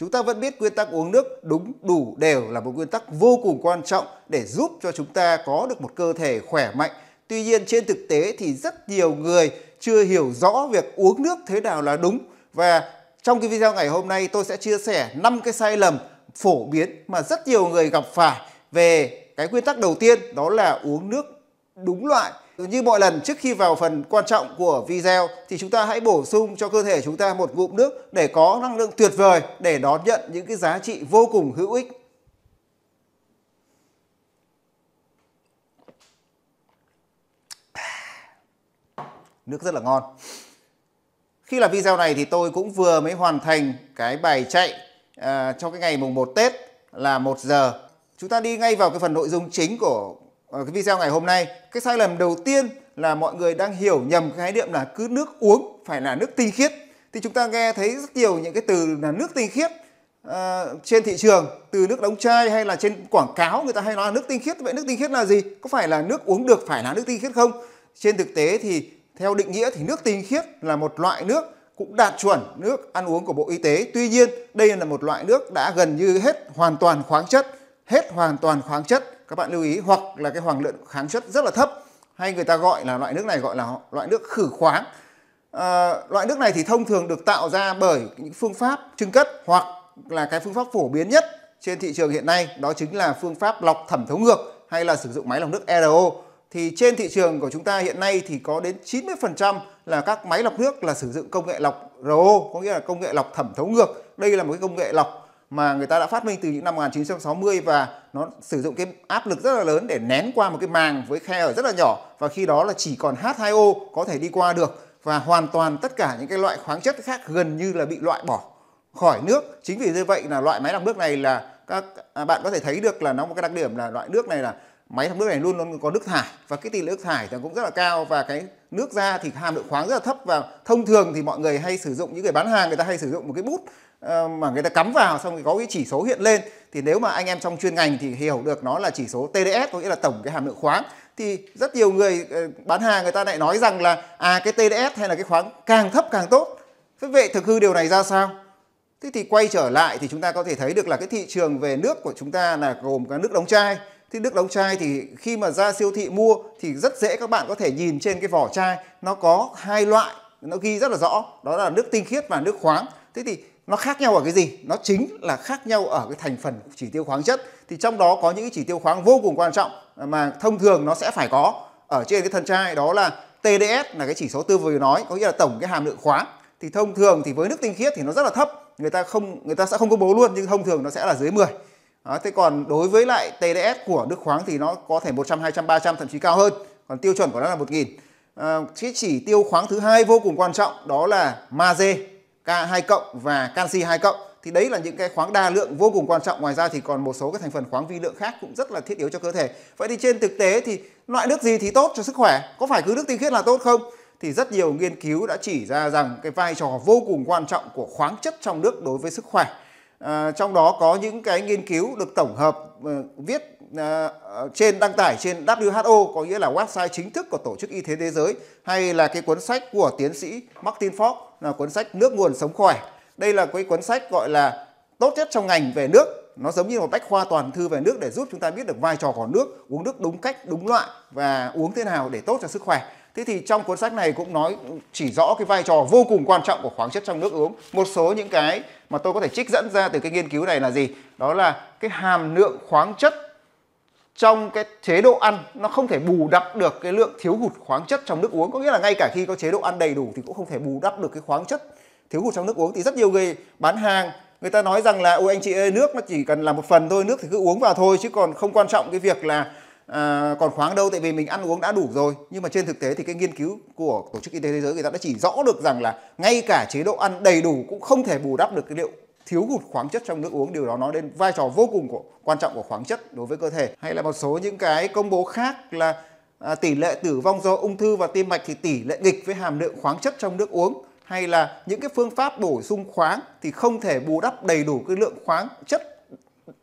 Chúng ta vẫn biết nguyên tắc uống nước đúng đủ đều là một nguyên tắc vô cùng quan trọng để giúp cho chúng ta có được một cơ thể khỏe mạnh. Tuy nhiên trên thực tế thì rất nhiều người chưa hiểu rõ việc uống nước thế nào là đúng và trong cái video ngày hôm nay tôi sẽ chia sẻ 5 cái sai lầm phổ biến mà rất nhiều người gặp phải về cái nguyên tắc đầu tiên đó là uống nước đúng loại như mọi lần trước khi vào phần quan trọng của video thì chúng ta hãy bổ sung cho cơ thể chúng ta một ngụm nước để có năng lượng tuyệt vời để đón nhận những cái giá trị vô cùng hữu ích. Nước rất là ngon. Khi làm video này thì tôi cũng vừa mới hoàn thành cái bài chạy à, trong cái ngày mùng 1 Tết là 1 giờ. Chúng ta đi ngay vào cái phần nội dung chính của Ờ, cái video ngày hôm nay cái sai lầm đầu tiên là mọi người đang hiểu nhầm cái khái niệm là cứ nước uống phải là nước tinh khiết thì chúng ta nghe thấy rất nhiều những cái từ là nước tinh khiết uh, trên thị trường từ nước đóng chai hay là trên quảng cáo người ta hay nói là nước tinh khiết vậy nước tinh khiết là gì có phải là nước uống được phải là nước tinh khiết không trên thực tế thì theo định nghĩa thì nước tinh khiết là một loại nước cũng đạt chuẩn nước ăn uống của Bộ Y tế. Tuy nhiên, đây là một loại nước đã gần như hết hoàn toàn khoáng chất hết hoàn toàn khoáng chất các bạn lưu ý hoặc là cái hoàng lượng kháng chất rất là thấp hay người ta gọi là loại nước này gọi là loại nước khử khoáng à, loại nước này thì thông thường được tạo ra bởi những phương pháp trưng cất hoặc là cái phương pháp phổ biến nhất trên thị trường hiện nay đó chính là phương pháp lọc thẩm thấu ngược hay là sử dụng máy lọc nước RO thì trên thị trường của chúng ta hiện nay thì có đến 90% là các máy lọc nước là sử dụng công nghệ lọc RO có nghĩa là công nghệ lọc thẩm thấu ngược đây là một cái công nghệ lọc mà người ta đã phát minh từ những năm 1960 và nó sử dụng cái áp lực rất là lớn để nén qua một cái màng với khe ở rất là nhỏ và khi đó là chỉ còn H2O có thể đi qua được và hoàn toàn tất cả những cái loại khoáng chất khác gần như là bị loại bỏ khỏi nước. Chính vì như vậy là loại máy lọc nước này là các à, bạn có thể thấy được là nó một cái đặc điểm là loại nước này là máy lọc nước này luôn luôn có nước thải và cái tỷ lệ nước thải thì cũng rất là cao và cái nước ra thì hàm lượng khoáng rất là thấp và thông thường thì mọi người hay sử dụng những người bán hàng người ta hay sử dụng một cái bút ờ, mà người ta cắm vào xong thì có cái chỉ số hiện lên thì nếu mà anh em trong chuyên ngành thì hiểu được nó là chỉ số TDS có nghĩa là tổng cái hàm lượng khoáng thì rất nhiều người ờ, bán hàng người ta lại nói rằng là à cái TDS hay là cái khoáng càng thấp càng tốt thế vậy thực hư điều này ra sao thế thì quay trở lại thì chúng ta có thể thấy được là cái thị trường về nước của chúng ta là gồm các nước đóng chai thì nước đóng chai thì khi mà ra siêu thị mua thì rất dễ các bạn có thể nhìn trên cái vỏ chai nó có hai loại nó ghi rất là rõ đó là nước tinh khiết và nước khoáng thế thì nó khác nhau ở cái gì nó chính là khác nhau ở cái thành phần chỉ tiêu khoáng chất thì trong đó có những chỉ tiêu khoáng vô cùng quan trọng mà thông thường nó sẽ phải có ở trên cái thân chai đó là TDS là cái chỉ số tôi vừa nói có nghĩa là tổng cái hàm lượng khoáng thì thông thường thì với nước tinh khiết thì nó rất là thấp người ta không người ta sẽ không công bố luôn nhưng thông thường nó sẽ là dưới 10 À, thế còn đối với lại TDS của Đức Khoáng thì nó có thể 100, 200, 300 thậm chí cao hơn. Còn tiêu chuẩn của nó là 1000. À, cái chỉ tiêu khoáng thứ hai vô cùng quan trọng đó là magie K2 cộng và canxi 2 cộng. Thì đấy là những cái khoáng đa lượng vô cùng quan trọng. Ngoài ra thì còn một số các thành phần khoáng vi lượng khác cũng rất là thiết yếu cho cơ thể. Vậy thì trên thực tế thì loại nước gì thì tốt cho sức khỏe? Có phải cứ nước tinh khiết là tốt không? Thì rất nhiều nghiên cứu đã chỉ ra rằng cái vai trò vô cùng quan trọng của khoáng chất trong nước đối với sức khỏe. Ờ, trong đó có những cái nghiên cứu được tổng hợp ờ, viết ờ, trên đăng tải trên WHO có nghĩa là website chính thức của Tổ chức Y tế Thế giới hay là cái cuốn sách của tiến sĩ Martin Fox là cuốn sách Nước nguồn sống khỏe. Đây là cái cuốn sách gọi là tốt nhất trong ngành về nước nó giống như một bách khoa toàn thư về nước để giúp chúng ta biết được vai trò của nước uống nước đúng cách đúng loại và uống thế nào để tốt cho sức khỏe Thế thì trong cuốn sách này cũng nói chỉ rõ cái vai trò vô cùng quan trọng của khoáng chất trong nước uống. Một số những cái mà tôi có thể trích dẫn ra từ cái nghiên cứu này là gì? Đó là cái hàm lượng khoáng chất trong cái chế độ ăn nó không thể bù đắp được cái lượng thiếu hụt khoáng chất trong nước uống có nghĩa là ngay cả khi có chế độ ăn đầy đủ thì cũng không thể bù đắp được cái khoáng chất thiếu hụt trong nước uống thì rất nhiều người bán hàng người ta nói rằng là ôi anh chị ơi nước nó chỉ cần là một phần thôi nước thì cứ uống vào thôi chứ còn không quan trọng cái việc là Ờ, còn khoáng đâu tại vì mình ăn uống đã đủ rồi nhưng mà trên thực tế thì cái nghiên cứu của tổ chức y tế thế giới người ta đã chỉ rõ được rằng là ngay cả chế độ ăn đầy đủ cũng không thể bù đắp được cái liệu thiếu hụt khoáng chất trong nước uống điều đó nói lên vai trò vô cùng của, quan trọng của khoáng chất đối với cơ thể hay là một số những cái công bố khác là à, tỷ lệ tử vong do ung thư và tim mạch thì tỷ lệ nghịch với hàm lượng khoáng chất trong nước uống hay là những cái phương pháp bổ sung khoáng thì không thể bù đắp đầy đủ cái lượng khoáng chất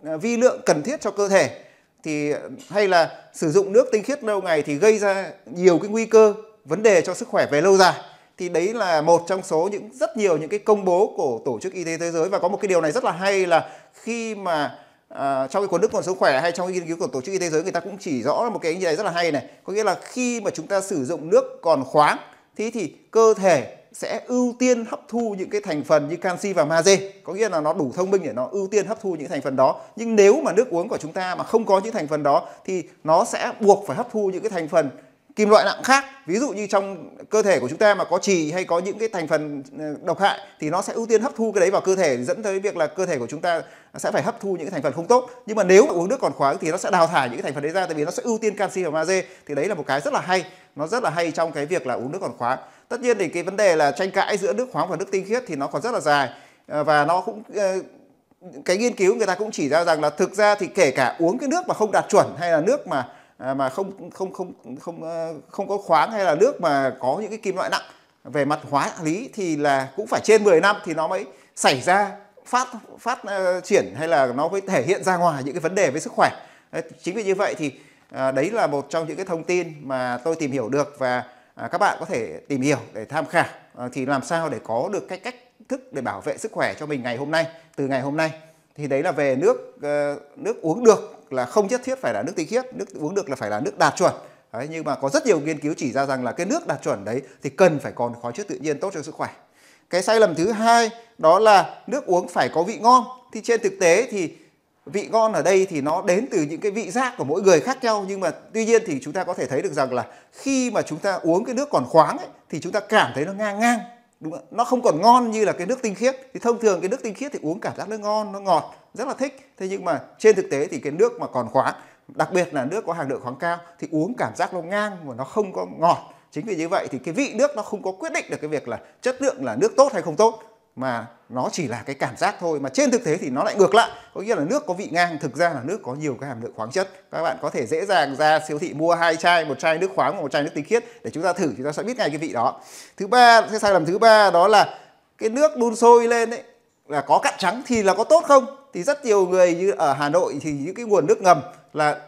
à, vi lượng cần thiết cho cơ thể thì hay là sử dụng nước tinh khiết lâu ngày thì gây ra nhiều cái nguy cơ vấn đề cho sức khỏe về lâu dài thì đấy là một trong số những rất nhiều những cái công bố của tổ chức y tế thế giới và có một cái điều này rất là hay là khi mà à, trong cái cuốn nước còn sống khỏe hay trong cái nghiên cứu của tổ chức y tế giới người ta cũng chỉ rõ một cái như này rất là hay này có nghĩa là khi mà chúng ta sử dụng nước còn khoáng thì thì cơ thể sẽ ưu tiên hấp thu những cái thành phần như canxi và magie có nghĩa là nó đủ thông minh để nó ưu tiên hấp thu những thành phần đó nhưng nếu mà nước uống của chúng ta mà không có những thành phần đó thì nó sẽ buộc phải hấp thu những cái thành phần kim loại nặng khác ví dụ như trong cơ thể của chúng ta mà có trì hay có những cái thành phần ờ, độc hại thì nó sẽ ưu tiên hấp thu cái đấy vào cơ thể dẫn tới việc là cơ thể của chúng ta sẽ phải hấp thu những cái thành phần không tốt nhưng mà nếu mà uống nước còn khoáng thì nó sẽ đào thải những cái thành phần đấy ra tại vì nó sẽ ưu tiên canxi và magie thì đấy là một cái rất là hay nó rất là hay trong cái việc là uống nước còn khoáng tất nhiên thì cái vấn đề là tranh cãi giữa nước khoáng và nước tinh khiết thì nó còn rất là dài ờ, và nó cũng ờ, cái nghiên cứu người ta cũng chỉ ra rằng là thực ra thì kể cả uống cái nước mà không đạt chuẩn hay là nước mà À, mà không không không không ờ, không có khoáng hay là nước mà có những cái kim loại nặng về mặt hóa lý thì là cũng phải trên 10 năm thì nó mới xảy ra phát phát uh, triển hay là nó mới thể hiện ra ngoài những cái vấn đề về sức khỏe đấy, chính vì như vậy thì uh, đấy là một trong những cái thông tin mà tôi tìm hiểu được và uh, các bạn có thể tìm hiểu để tham khảo uh, thì làm sao để có được cái cách thức để bảo vệ sức khỏe cho mình ngày hôm nay từ ngày hôm nay thì đấy là về nước ờ, nước uống được là không nhất thiết phải là nước tinh khiết nước uống được là phải là nước đạt chuẩn đấy, nhưng mà có rất nhiều nghiên cứu chỉ ra rằng là cái nước đạt chuẩn đấy thì cần phải còn khoáng chất tự nhiên tốt cho sức khỏe cái sai lầm thứ hai đó là nước uống phải có vị ngon thì trên thực tế thì vị ngon ở đây thì nó đến từ những cái vị giác của mỗi người khác nhau nhưng mà tuy nhiên thì chúng ta có thể thấy được rằng là khi mà chúng ta uống cái nước còn khoáng ấy, thì chúng ta cảm thấy nó ngang ngang đúng không? nó không còn ngon như là cái nước tinh khiết thì thông thường cái nước tinh khiết thì uống cảm giác nó ngon nó ngọt rất là thích thế nhưng mà trên thực tế thì cái nước mà còn khoáng đặc biệt là nước có hàm lượng khoáng cao thì uống cảm giác nó ngang và nó không có ngọt chính vì như vậy thì cái vị nước nó không có quyết định được cái việc là chất lượng là nước tốt hay không tốt mà nó chỉ là cái cảm giác thôi mà trên thực tế thì nó lại ngược lại có nghĩa là nước có vị ngang thực ra là nước có nhiều cái hàm lượng khoáng chất các bạn có thể dễ dàng ra siêu thị mua hai chai một chai nước khoáng và một chai nước tinh khiết để chúng ta thử chúng ta sẽ biết ngay cái vị đó thứ ba cái sai lầm thứ ba đó là cái nước đun sôi lên ấy là có cặn trắng thì là có tốt không thì rất nhiều người như ở Hà Nội thì những cái nguồn nước ngầm là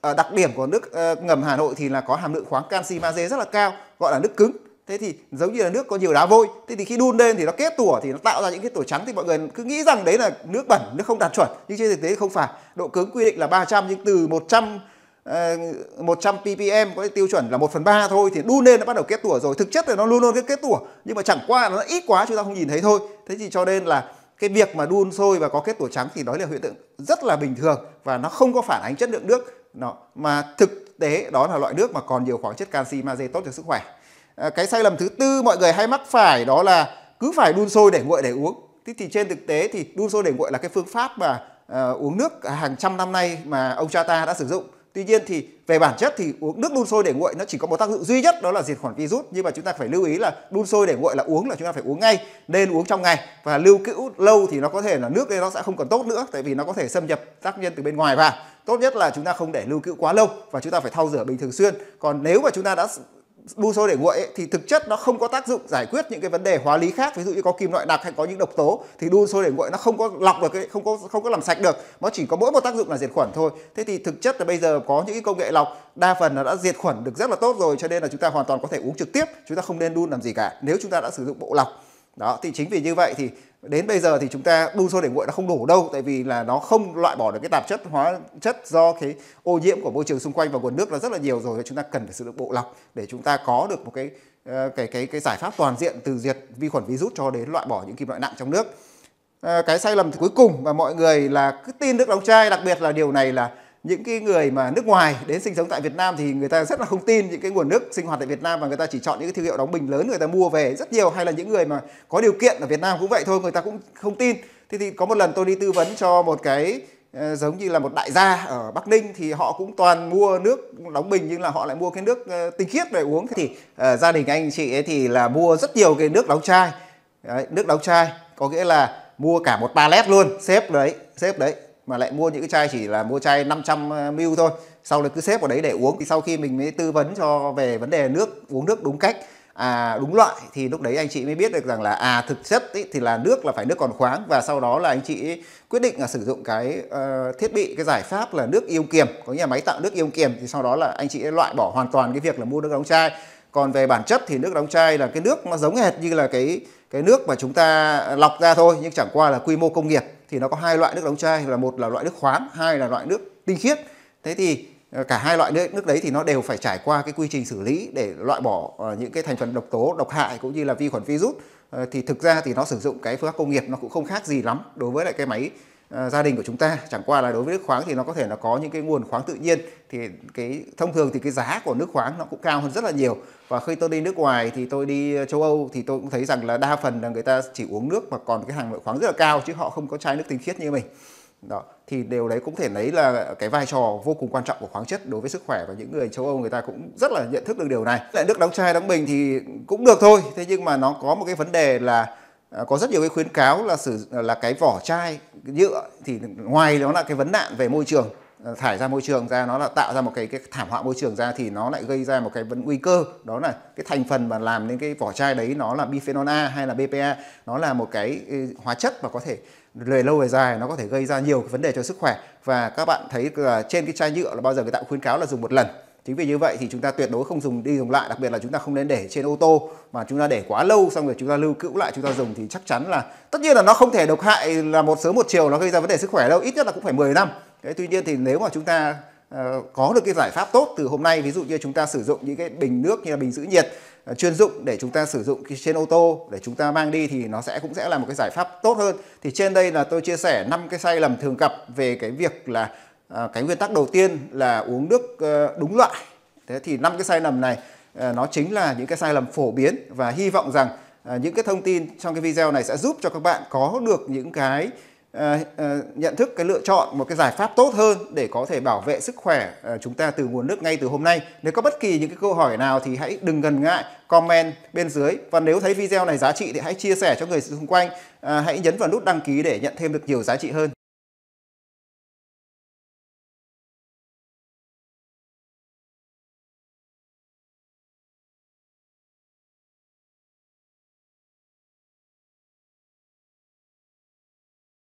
ờ, đặc điểm của nước ờ, ngầm Hà Nội thì là có hàm lượng khoáng canxi magie rất là cao gọi là nước cứng thế thì giống như là nước có nhiều đá vôi thế thì khi đun lên thì nó kết tủa thì nó tạo ra những cái tủa trắng thì mọi người cứ nghĩ rằng đấy là nước bẩn nước không đạt chuẩn nhưng trên thực tế không phải độ cứng quy định là 300 nhưng từ 100 100 ờ, ppm có tiêu chuẩn là 1 phần 3 thôi thì đun lên nó bắt đầu kết tủa rồi thực chất là nó luôn luôn cái kết tủa nhưng mà chẳng qua nó ít quá chúng ta không nhìn thấy thôi thế thì cho nên là cái việc mà đun sôi và có kết tủa trắng thì đó là hiện tượng rất là bình thường và nó không có phản ánh chất lượng nước nó mà thực tế đó là loại nước mà còn nhiều khoáng chất canxi magie tốt cho sức khỏe Ờ, cái sai lầm thứ tư mọi người hay mắc phải đó là cứ phải đun sôi để nguội để uống thế thì trên thực tế thì đun sôi để nguội là cái phương pháp mà uh, uống nước hàng trăm năm nay mà ông cha ta đã sử dụng tuy nhiên thì về bản chất thì uống nước đun sôi để nguội nó chỉ có một tác dụng duy nhất đó là diệt khuẩn virus nhưng mà chúng ta phải lưu ý là đun sôi để nguội là uống là chúng ta phải uống ngay nên uống trong ngày và lưu cữu lâu thì nó có thể là nước đây nó sẽ không còn tốt nữa tại vì nó có thể xâm nhập tác nhân từ bên ngoài vào tốt nhất là chúng ta không để lưu cữu quá lâu và chúng ta phải thau rửa bình thường xuyên còn nếu mà chúng ta đã đun sôi để nguội ấy, thì thực chất nó không có tác dụng giải quyết những cái vấn đề hóa lý khác ví dụ như có kim loại đặc hay có những độc tố thì đun sôi để nguội nó không có lọc được cái không có không có làm sạch được nó chỉ có mỗi một tác dụng là diệt khuẩn thôi thế thì thực chất là bây giờ có những cái công nghệ lọc đa phần là đã diệt khuẩn được rất là tốt rồi cho nên là chúng ta hoàn toàn có thể uống trực tiếp chúng ta không nên đun làm gì cả nếu chúng ta đã sử dụng bộ lọc đó thì chính vì như vậy thì đến bây giờ thì chúng ta đun sôi để nguội nó không đủ đâu tại vì là nó không loại bỏ được cái tạp chất hóa chất do cái ô nhiễm của môi trường xung quanh và nguồn nước là rất là nhiều rồi chúng ta cần phải sử dụng bộ lọc để chúng ta có được một cái ờ, cái cái cái giải pháp toàn diện từ diệt vi khuẩn virus cho đến loại bỏ những kim loại nặng trong nước ờ, cái sai lầm cuối cùng mà mọi người là cứ tin nước đóng chai đặc biệt là điều này là những cái người mà nước ngoài đến sinh sống tại Việt Nam thì người ta rất là không tin những cái nguồn nước sinh hoạt tại Việt Nam và người ta chỉ chọn những cái thương hiệu đóng bình lớn người ta mua về rất nhiều hay là những người mà có điều kiện ở Việt Nam cũng vậy thôi người ta cũng không tin thế thì có một lần tôi đi tư vấn cho một cái ờ, giống như là một đại gia ở Bắc Ninh thì họ cũng toàn mua nước đóng bình nhưng là họ lại mua cái nước ờ, tinh khiết để uống thì uh, gia đình anh chị ấy thì là mua rất nhiều cái nước đóng chai đấy, nước đóng chai có nghĩa là mua cả một pallet luôn xếp đấy xếp đấy mà lại mua những cái chai chỉ là mua chai 500ml ờ, thôi sau đó cứ xếp vào đấy để uống thì sau khi mình mới tư vấn cho về vấn đề nước uống nước đúng cách à đúng loại thì lúc đấy anh chị mới biết được rằng là à thực chất ý, thì là nước là phải nước còn khoáng và sau đó là anh chị quyết định là sử dụng cái uh, thiết bị cái giải pháp là nước ion kiềm có nghĩa là máy tạo nước ion kiềm thì sau đó là anh chị loại bỏ hoàn toàn cái việc là mua nước đóng chai còn về bản chất thì nước đóng chai là cái nước nó giống hệt như là cái cái nước mà chúng ta lọc ra thôi nhưng chẳng qua là quy mô công nghiệp thì nó có hai loại nước đóng chai là một là loại nước khoáng hai là loại nước tinh khiết thế thì ờ, cả hai loại nước, nước đấy thì nó đều phải trải qua cái quy trình xử lý để loại bỏ ờ, những cái thành phần độc tố độc hại cũng như là vi khuẩn virus ờ, thì thực ra thì nó sử dụng cái phương pháp công nghiệp nó cũng không khác gì lắm đối với lại cái máy Ờ, gia đình của chúng ta chẳng qua là đối với nước khoáng thì nó có thể là có những cái nguồn khoáng tự nhiên thì cái thông thường thì cái giá của nước khoáng nó cũng cao hơn rất là nhiều và khi tôi đi nước ngoài thì tôi đi ờ, châu Âu thì tôi cũng thấy rằng là đa phần là người ta chỉ uống nước mà còn cái hàng lượng khoáng rất là cao chứ họ không có chai nước tinh khiết như mình đó thì điều đấy cũng thể lấy là cái vai trò vô cùng quan trọng của khoáng chất đối với sức khỏe và những người châu Âu người ta cũng rất là nhận thức được điều này lại nước đóng chai đóng bình thì cũng được thôi thế nhưng mà nó có một cái vấn đề là ờ, có rất nhiều cái khuyến cáo là sử là cái vỏ chai nhựa thì ngoài nó là cái vấn nạn về môi trường ờ, thải ra môi trường ra nó là tạo ra một cái cái thảm họa môi trường ra thì nó lại gây ra một cái vấn nguy cơ đó là cái thành phần mà làm nên cái vỏ chai đấy nó là bisphenol A hay là BPA nó là một cái ừ, hóa chất và có thể về lâu về dài nó có thể gây ra nhiều cái vấn đề cho sức khỏe và các bạn thấy là trên cái chai nhựa là bao giờ người ta cũng khuyến cáo là dùng một lần chính vì như vậy thì chúng ta tuyệt đối không dùng đi dùng lại đặc biệt là chúng ta không nên để trên ô tô mà chúng ta để quá lâu xong rồi chúng ta lưu cữu lại chúng ta dùng thì chắc chắn là tất nhiên là nó không thể độc hại là một sớm một chiều nó gây ra vấn đề sức khỏe đâu ít nhất là cũng phải 10 năm Đấy, tuy nhiên thì nếu mà chúng ta ờ, có được cái giải pháp tốt từ hôm nay ví dụ như chúng ta sử dụng những cái bình nước như là bình giữ nhiệt ờ, chuyên dụng để chúng ta sử dụng trên ô tô để chúng ta mang đi thì nó sẽ cũng sẽ là một cái giải pháp tốt hơn thì trên đây là tôi chia sẻ năm cái sai lầm thường gặp về cái việc là Ờ, cái nguyên tắc đầu tiên là uống nước ờ, đúng loại thế thì năm cái sai lầm này ờ, nó chính là những cái sai lầm phổ biến và hy vọng rằng những cái thông tin trong cái video này sẽ giúp cho các bạn có được những cái nhận thức cái lựa chọn một cái giải pháp tốt hơn để có thể bảo vệ sức khỏe chúng ta từ nguồn nước ngay từ hôm nay. Nếu có bất kỳ những cái câu hỏi nào thì hãy đừng ngần ngại comment bên dưới và nếu thấy video này giá trị thì hãy chia sẻ cho người xung quanh. Hãy nhấn vào nút đăng ký để nhận thêm được nhiều giá trị hơn.